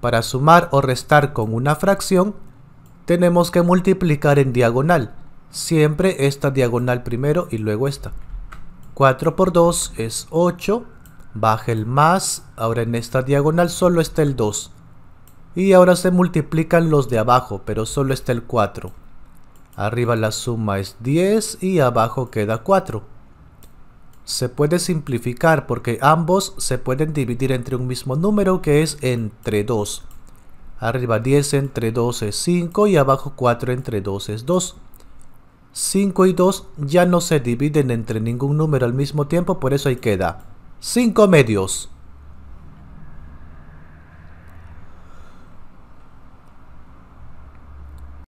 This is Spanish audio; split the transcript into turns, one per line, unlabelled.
Para sumar o restar con una fracción, tenemos que multiplicar en diagonal. Siempre esta diagonal primero y luego esta. 4 por 2 es 8. Baja el más. Ahora en esta diagonal solo está el 2. Y ahora se multiplican los de abajo, pero solo está el 4. Arriba la suma es 10 y abajo queda 4 se puede simplificar porque ambos se pueden dividir entre un mismo número que es entre 2. Arriba 10 entre 2 es 5 y abajo 4 entre 2 es 2. 5 y 2 ya no se dividen entre ningún número al mismo tiempo, por eso ahí queda 5 medios.